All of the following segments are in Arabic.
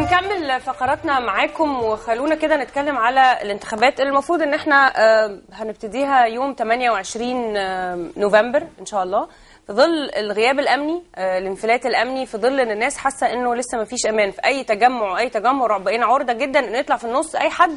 ونكمل فقراتنا معاكم وخلونا كده نتكلم على الانتخابات اللي المفروض ان احنا آه، هنبتديها يوم 28 آه، نوفمبر ان شاء الله في ظل الغياب الامني آه، الانفلات الامني في ظل ان الناس حاسه انه لسه ما فيش امان في اي تجمع اي تجمع بقينا عرضه جدا ان يطلع في النص اي حد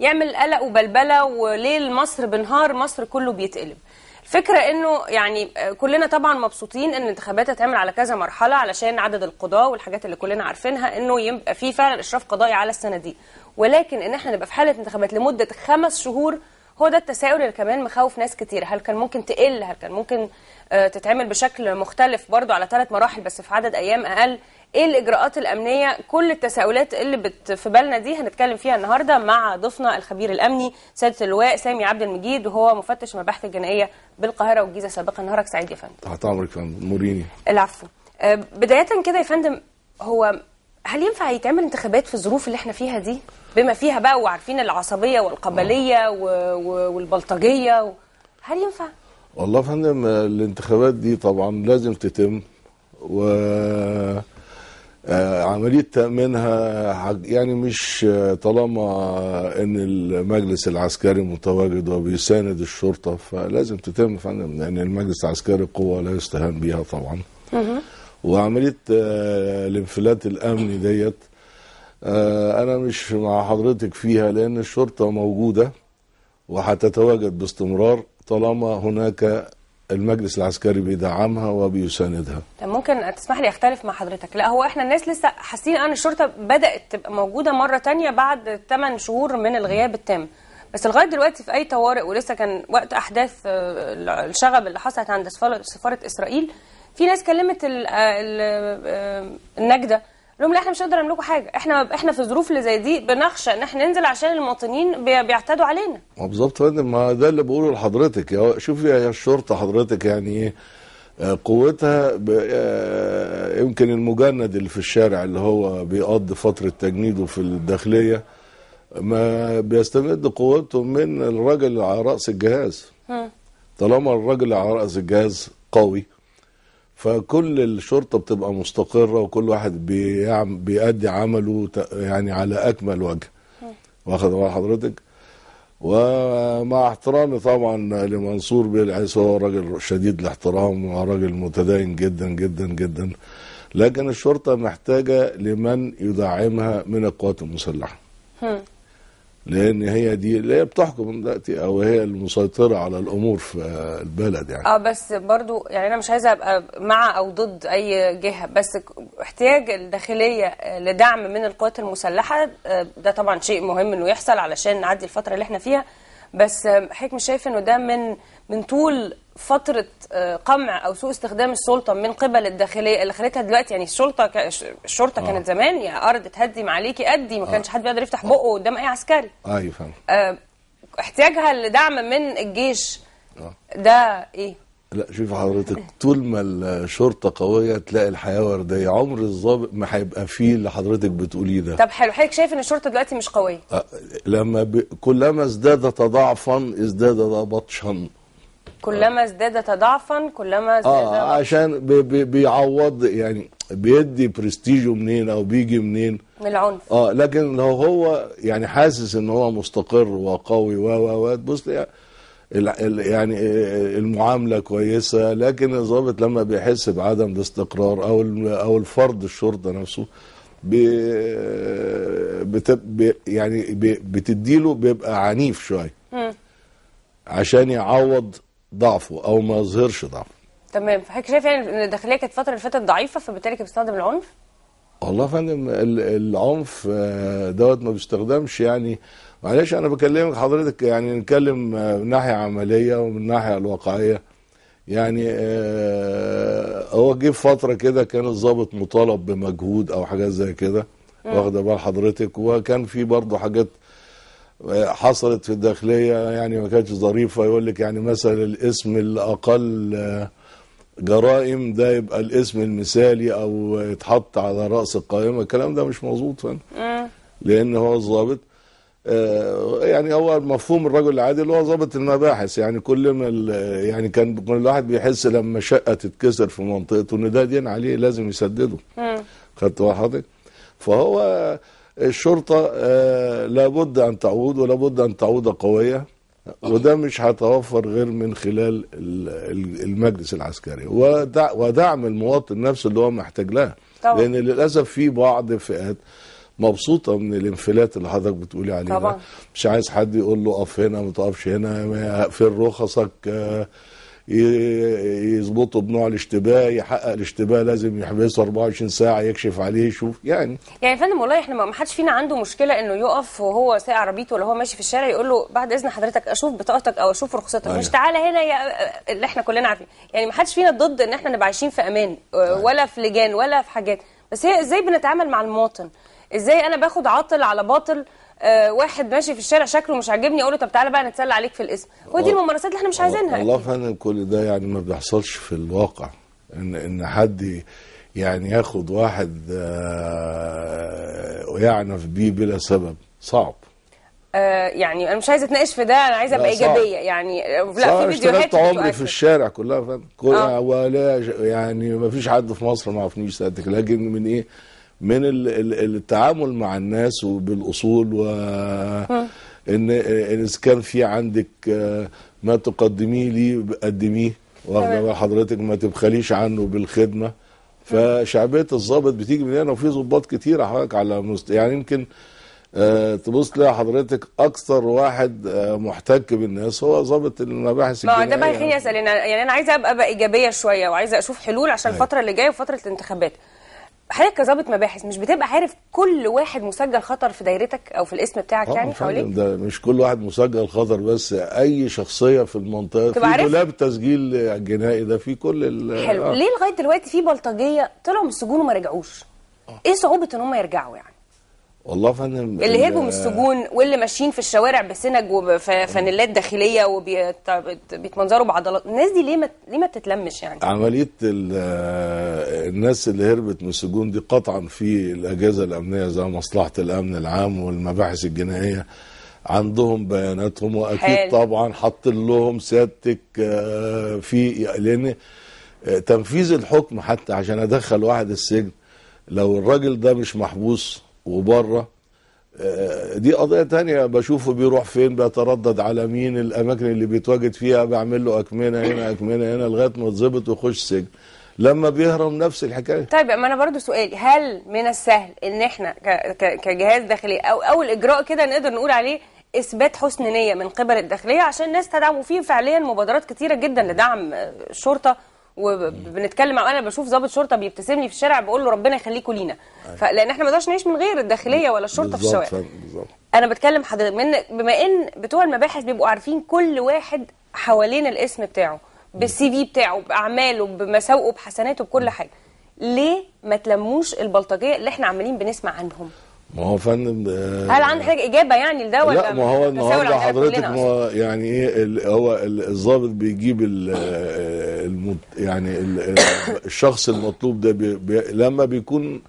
يعمل قلق وبلبله وليل مصر بنهار مصر كله بيتقلب الفكره انه يعني آه، كلنا طبعا مبسوطين ان الانتخابات هتعمل على كذا مرحله علشان عدد القضاه والحاجات اللي كلنا عارفينها انه يبقى في فعلا اشراف قضائي على السنه دي ولكن ان احنا نبقى في حاله انتخابات لمده خمس شهور هو ده التساؤل اللي كمان مخوف ناس كتير هل كان ممكن تقل هل كان ممكن آه، تتعمل بشكل مختلف برضه على ثلاث مراحل بس في عدد ايام اقل ايه الاجراءات الامنيه كل التساؤلات اللي بت في بالنا دي هنتكلم فيها النهارده مع ضيفنا الخبير الامني سياده اللواء سامي عبد المجيد وهو مفتش مباحث الجنائيه بالقاهره والجيزه سابقا نهارك سعيد يا فندم طال عمرك يا فندم موريني العفو آه، بدايه كده يا فندم هو هل ينفع يتعمل انتخابات في الظروف اللي احنا فيها دي بما فيها بقى وعارفين العصبيه والقبليه والبلطجيه هل ينفع والله يا فندم الانتخابات دي طبعا لازم تتم و آه، عملية تأمينها يعني مش آه، طالما ان المجلس العسكري متواجد وبيساند الشرطة فلازم تتم فندم لان المجلس العسكري قوة لا يستهان بها طبعا وعملية آه، الانفلات الامني ديت انا مش مع حضرتك فيها لان الشرطة موجودة وهتتواجد باستمرار طالما هناك المجلس العسكري بيدعمها وبيساندها طب ممكن تسمح لي اختلف مع حضرتك لا هو احنا الناس لسه حاسين ان الشرطه بدات تبقى موجوده مره تانية بعد 8 شهور من الغياب التام بس لغايه دلوقتي في اي طوارئ ولسه كان وقت احداث آه، الشغب اللي حصلت عند سفاره اسرائيل في ناس كلمت آه، آه، النجده لهم لا احنا مش هنقدر نعمل لكم حاجه احنا احنا في ظروف اللي زي دي بنخشى ان احنا ننزل عشان المواطنين بيعتدوا علينا ما بالظبط يا فندم ما ده اللي بقوله لحضرتك يا شوفي يا الشرطه حضرتك يعني ايه آه، قوتها آه، يمكن المجند اللي في الشارع اللي هو بيقضي فتره تجنيده في الداخليه ما بيستمد قوته من الراجل على راس الجهاز طالما الراجل على راس الجهاز قوي فكل الشرطة بتبقى مستقرة وكل واحد بيأدي عمله يعني على أكمل وجه واخد بال حضرتك ومع احترامي طبعا لمنصور بالعيس هو راجل شديد الاحترام وراجل متدين جدا جدا جدا لكن الشرطة محتاجة لمن يدعمها من القوات المسلحة لان هي دي اللي هي بتحكم دلوقتي او هي المسيطره على الامور في البلد يعني اه بس برضو يعني انا مش عايزه ابقى مع او ضد اي جهه بس احتياج الداخليه لدعم من القوات المسلحه آه، ده طبعا شيء مهم انه يحصل علشان نعدي الفتره اللي احنا فيها بس حضرتك مش شايف انه ده من من طول فترة آه، قمع أو سوء استخدام السلطة من قبل الداخلية اللي خلتها دلوقتي يعني السلطة ك... الشرطة آه. كانت زمان يا أرض تهدي معاليكي أدي ما آه. كانش حد بيقدر يفتح بقه قدام أي عسكري آه، أيوه فاهم آه احتياجها لدعم من الجيش آه. ده إيه؟ لا شوف حضرتك طول ما الشرطه قويه تلاقي الحياه ورديه عمر الظابط ما هيبقى فيه اللي حضرتك بتقوليه ده طب حلو حضرتك شايف ان الشرطه دلوقتي مش قويه أه لما ب... كلما ازداد تضاعفا ازداد بطشا كلما آه. ازداد تضعفا كلما آه، ازداد اه عشان بي بي بيعوض يعني بيدي برستيجه منين او بيجي منين من العنف اه لكن لو هو يعني حاسس ان هو مستقر وقوي و و و تبص يعني آه، المعامله كويسه لكن الضابط لما بيحس بعدم الاستقرار او او الفرد الشرطه نفسه بي بتب يعني بتديله بيبقى عنيف شويه عشان يعوض ضعفه او ما يظهرش ضعفه تمام فحضرتك شايف يعني ان الداخليه كانت الفتره اللي فاتت ضعيفه فبالتالي كان بيستخدم العنف والله يا فندم العنف آه، دوت ما بيستخدمش يعني معلش انا بكلمك حضرتك يعني نتكلم آه، من ناحيه عمليه ومن ناحيه الواقعيه يعني آه، هو جه فتره كده كان الضابط مطالب بمجهود او حاجات زي كده واخده بال حضرتك وكان في برضه حاجات حصلت في الداخلية يعني ما كانتش ظريفة يقول لك يعني مثلا الاسم الأقل آه، جرائم ده يبقى الاسم المثالي أو يتحط على رأس القائمة الكلام ده مش مظبوط فاهم لأن هو الظابط آه، يعني هو مفهوم الرجل العادي اللي هو ظابط المباحث يعني كل ما يعني كان كل الواحد بيحس لما شقه تتكسر في منطقته ان ده دين عليه لازم يسدده آه. خدت حضرتك فهو الشرطة آه، لابد أن تعود ولابد أن تعود قوية وده مش هيتوفر غير من خلال المجلس العسكري ودعم المواطن نفسه اللي هو محتاج لها طبعًا. لأن للأسف في بعض فئات مبسوطه من الانفلات اللي حضرتك بتقولي عليه طبعا. مش عايز حد يقول له اقف هنا ما تقفش هنا في رخصك يظبطه بنوع الاشتباه يحقق الاشتباه لازم يحبسه 24 ساعه يكشف عليه يشوف يعني يعني يا فندم والله احنا ما حدش فينا عنده مشكله انه يقف وهو سايق عربيته ولا هو ماشي في الشارع يقول له بعد اذن حضرتك اشوف بطاقتك او اشوف رخصتك أيوه. مش تعالى هنا يا اللي احنا كلنا عارفين يعني ما حدش فينا ضد ان احنا نبقى عايشين في امان أيوه. ولا في لجان ولا في حاجات بس هي ازاي بنتعامل مع المواطن ازاي انا باخد عاطل على باطل آه، واحد ماشي في الشارع شكله مش عاجبني اقول له طب تعالى بقى نتسلى عليك في الاسم ودي الممارسات اللي احنا مش عايزينها والله فعلا كل ده يعني ما بيحصلش في الواقع ان ان حد يعني ياخد واحد آه، ويعنف بيه بلا سبب صعب آه، يعني انا مش عايزه اتناقش في ده انا عايزه ابقى ايجابيه يعني لا في فيديوهات عمري في الشارع كلها فاهم كل آه. ولا يعني ما فيش حد في مصر ما عرفنيش سالتك لكن من ايه من التعامل مع الناس وبالاصول و آه. ان اذا كان في عندك آه، ما تقدميه لي قدميه واخده حضرتك ما تبخليش عنه بالخدمه فشعبيه الضابط بتيجي من هنا وفي ضباط كتير حضرتك على مست... يعني يمكن آه، تبص تلاقي حضرتك اكثر واحد محتك بالناس هو ظابط المباحث الجنائيه ما ده بقى يخليني اسال يعني انا عايزه ابقى ايجابيه شويه وعايزه اشوف حلول عشان أيوة. الفتره اللي جايه وفتره الانتخابات حضرتك كظابط مباحث مش بتبقى عارف كل واحد مسجل خطر في دايرتك او في الاسم بتاعك يعني حواليك ده مش كل واحد مسجل خطر بس اي شخصيه في المنطقه في دولاب تسجيل الجنائي ده في كل ال حلو آه. ليه لغايه دلوقتي في بلطجيه طلعوا من السجون وما رجعوش؟ آه. ايه صعوبه ان هم يرجعوا يعني؟ والله فندم اللي هربوا من السجون واللي ماشيين في الشوارع بسنج وفانيلات داخليه وبيتمنظروا بعضلات الناس دي ليه ما ليه ما بتتلمش يعني عمليه الناس اللي هربت من السجون دي قطعا في الاجهزه الامنيه زي مصلحه الامن العام والمباحث الجنائيه عندهم بياناتهم واكيد حل. طبعا حاطين لهم سيادتك آه، في لان آه، تنفيذ الحكم حتى عشان ادخل واحد السجن لو الراجل ده مش محبوس وبره آه، دي قضية تانية بشوفه بيروح فين بيتردد على مين الأماكن اللي بيتواجد فيها بعمل له أكمنة هنا أكمنة هنا لغاية ما تظبط ويخش سجن لما بيهرم نفس الحكاية طيب ما أنا برضو سؤالي هل من السهل إن إحنا كجهاز داخلي أو أول إجراء كده نقدر نقول عليه إثبات حسن نية من قبل الداخلية عشان الناس تدعم وفي فعليا مبادرات كتيرة جدا لدعم الشرطة آه، وبنتكلم انا بشوف ضابط شرطه بيبتسم لي في الشارع بقول له ربنا يخليكوا لينا أيوة. فلان احنا ما نقدرش نعيش من غير الداخليه ولا الشرطه في الشوارع انا بتكلم حضرتك من بما ان بتوع المباحث بيبقوا عارفين كل واحد حوالين الاسم بتاعه بالسي في بتاعه باعماله بمساوئه بحسناته بكل حاجه ليه ما تلموش البلطجيه اللي احنا عمالين بنسمع عنهم ما هو فندم آه، هل عندك حاجه اجابه يعني لده ولا لا ما هو النهارده حضرتك ما يعني ايه هو الضابط بيجيب آه، المت... يعني الشخص المطلوب ده بي... بي... لما بيكون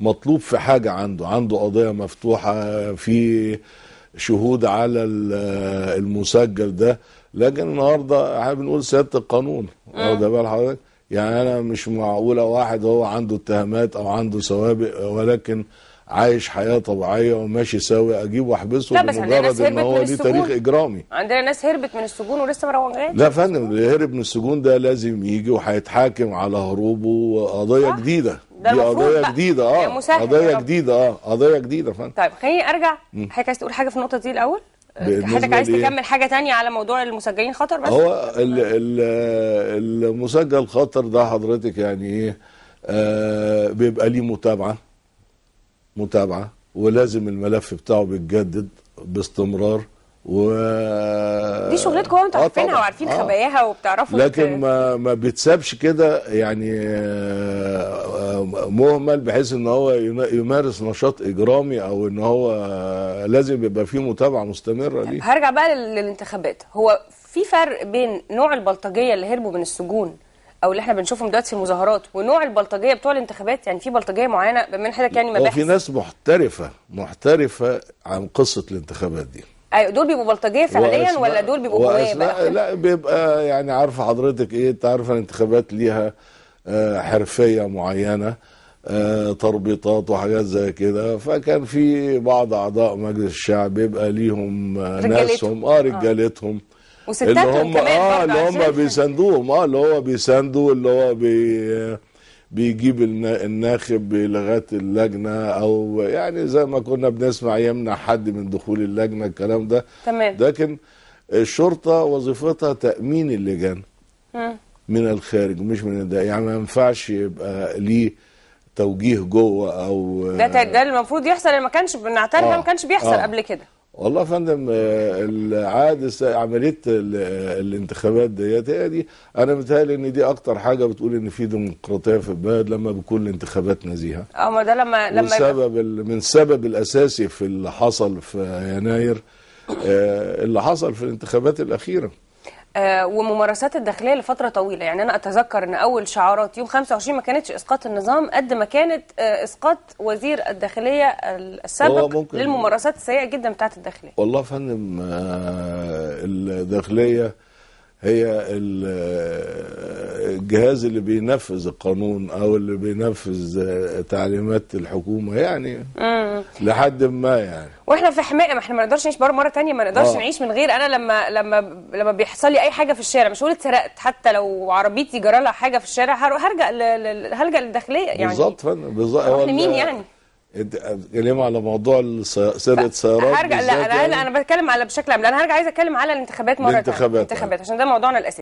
مطلوب في حاجه عنده عنده قضيه مفتوحه في شهود على المسجل ده لكن النهارده احنا بنقول سياده القانون آه. واخد بال حضرتك يعني انا مش معقوله واحد هو عنده اتهامات او عنده سوابق ولكن عايش حياه طبيعيه وماشي سوي اجيب واحبسه لا بس عندنا ناس هربت هو من السجون تاريخ اجرامي عندنا ناس هربت من السجون ولسه ما لا فندم اللي هرب من السجون ده لازم يجي وهيتحاكم على هروبه آه. جديده ده دي قضيه آه. جديده اه قضيه جديده اه قضيه جديده فندم طيب خليني ارجع حضرتك عايز تقول حاجه في النقطه دي الاول حضرتك عايز تكمل حاجه تانية على موضوع المسجلين خطر بس هو المسجل خطر ده حضرتك يعني ايه آه بيبقى ليه متابعه متابعه ولازم الملف بتاعه بيتجدد باستمرار و دي شغلتكم انتوا آه عارفينها وعارفين آه. خباياها وبتعرفوا لكن ما ما بيتسابش كده يعني آه، آه، مهمل بحيث ان هو يمارس نشاط اجرامي او ان هو آه، لازم يبقى فيه متابعه مستمره ليه هرجع بقى للانتخابات هو في فرق بين نوع البلطجيه اللي هربوا من السجون او اللي احنا بنشوفهم دلوقتي في المظاهرات ونوع البلطجيه بتوع الانتخابات يعني في بلطجيه معينه من حضرتك يعني مباحث في ناس محترفه محترفه عن قصه الانتخابات دي ايوه دول بيبقوا بلطجيه فعليا ولا دول بيبقوا هوايه بقى لا بيبقى يعني عارفه حضرتك ايه انت عارفه الانتخابات ليها آه، حرفيه معينه آه، تربيطات وحاجات زي كده فكان في بعض اعضاء مجلس الشعب بيبقى ليهم آه، رجالتهم. ناسهم اه رجالتهم آه. اللي هم اه اللي هم بيساندوهم اه اللي هو بيساندوا اللي هو بي بيجيب الناخب لغايه اللجنه او يعني زي ما كنا بنسمع يمنع حد من دخول اللجنه الكلام ده تمام لكن الشرطه وظيفتها تامين اللجان من الخارج مش من ده يعني ما ينفعش يبقى ليه توجيه جوه او ده ده المفروض يحصل ما كانش بنعترف آه ما كانش بيحصل آه قبل كده والله يا فندم آه، العاد عمليه الانتخابات ديت هي دي انا متهيألي ان دي اكتر حاجه بتقول ان في ديمقراطيه في البلد لما بتكون الانتخابات نزيهه اه ما ده لما لما السبب من السبب الاساسي في اللي حصل في يناير آه، اللي حصل في الانتخابات الاخيره آه، وممارسات الداخليه لفتره طويله يعني انا اتذكر ان اول شعارات يوم 25 ما كانتش اسقاط النظام قد ما كانت آه، اسقاط وزير الداخليه السابق للممارسات السيئه جدا بتاعه الداخليه والله فندم آه، الداخليه هي الجهاز اللي بينفذ القانون او اللي بينفذ تعليمات الحكومه يعني مم. لحد ما يعني واحنا في حمايه ما احنا ما نقدرش نعيش بره مره ثانيه ما نقدرش آه. نعيش من غير انا لما لما لما بيحصل لي اي حاجه في الشارع مش هقول اتسرقت حتى لو عربيتي جرى لها حاجه في الشارع هرجع هلجا للداخليه يعني بالظبط فندم بالظبط احنا مين يعني اتكلم على موضوع سرقه سيارات هرجع لا انا يعني؟ انا بتكلم على بشكل عام انا هرجع عايز اتكلم على الانتخابات مره الانتخابات, أيوه. الانتخابات عشان ده موضوعنا الاساسي